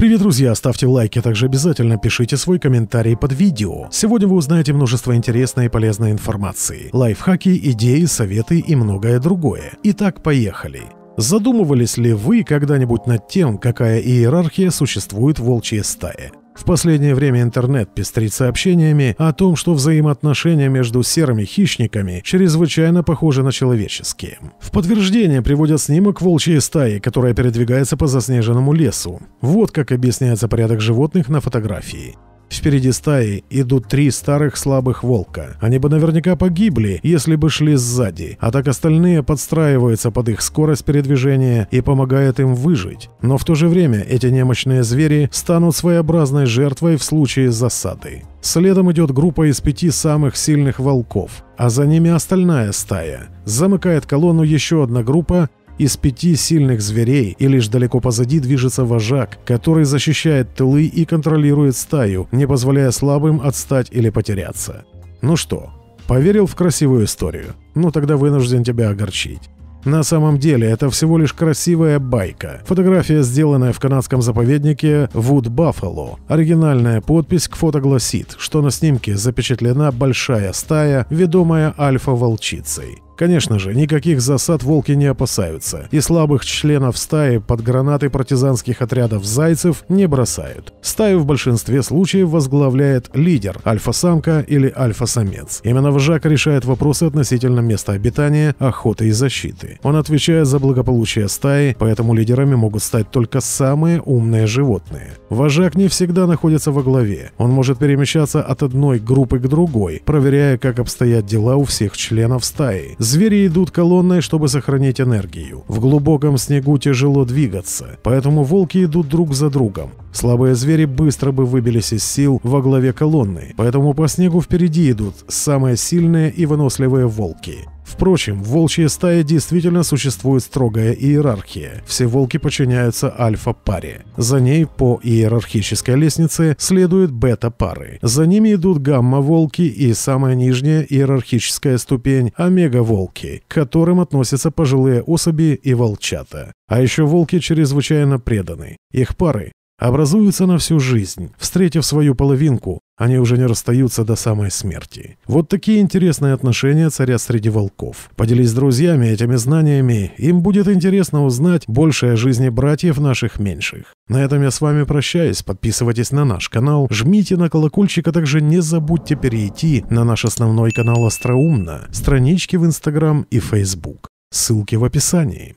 Привет, друзья! Ставьте лайки, а также обязательно пишите свой комментарий под видео. Сегодня вы узнаете множество интересной и полезной информации, лайфхаки, идеи, советы и многое другое. Итак, поехали! Задумывались ли вы когда-нибудь над тем, какая иерархия существует в волчьей стае? В последнее время интернет пестрит сообщениями о том, что взаимоотношения между серыми хищниками чрезвычайно похожи на человеческие. В подтверждение приводят снимок волчьей стаи, которая передвигается по заснеженному лесу. Вот как объясняется порядок животных на фотографии. Впереди стаи идут три старых слабых волка. Они бы наверняка погибли, если бы шли сзади, а так остальные подстраиваются под их скорость передвижения и помогают им выжить. Но в то же время эти немощные звери станут своеобразной жертвой в случае засады. Следом идет группа из пяти самых сильных волков, а за ними остальная стая. Замыкает колонну еще одна группа из пяти сильных зверей, и лишь далеко позади движется вожак, который защищает тылы и контролирует стаю, не позволяя слабым отстать или потеряться. Ну что, поверил в красивую историю? Ну тогда вынужден тебя огорчить. На самом деле, это всего лишь красивая байка. Фотография, сделанная в канадском заповеднике Wood Buffalo. Оригинальная подпись к фото гласит, что на снимке запечатлена большая стая, ведомая альфа-волчицей. Конечно же, никаких засад волки не опасаются, и слабых членов стаи под гранаты партизанских отрядов зайцев не бросают. Стаю в большинстве случаев возглавляет лидер, альфа-самка или альфа-самец. Именно вожак решает вопросы относительно места обитания, охоты и защиты. Он отвечает за благополучие стаи, поэтому лидерами могут стать только самые умные животные. Вожак не всегда находится во главе. Он может перемещаться от одной группы к другой, проверяя, как обстоят дела у всех членов стаи Звери идут колонной, чтобы сохранить энергию. В глубоком снегу тяжело двигаться, поэтому волки идут друг за другом. Слабые звери быстро бы выбились из сил во главе колонны, поэтому по снегу впереди идут самые сильные и выносливые волки. Впрочем, в волчьей стае действительно существует строгая иерархия. Все волки подчиняются альфа-паре. За ней по иерархической лестнице следуют бета-пары. За ними идут гамма-волки и самая нижняя иерархическая ступень – омега-волки, к которым относятся пожилые особи и волчата. А еще волки чрезвычайно преданы. Их пары образуются на всю жизнь. Встретив свою половинку, они уже не расстаются до самой смерти. Вот такие интересные отношения царя среди волков. Поделись с друзьями этими знаниями, им будет интересно узнать больше о жизни братьев наших меньших. На этом я с вами прощаюсь, подписывайтесь на наш канал, жмите на колокольчик, а также не забудьте перейти на наш основной канал Остроумно, странички в Инстаграм и Фейсбук. Ссылки в описании.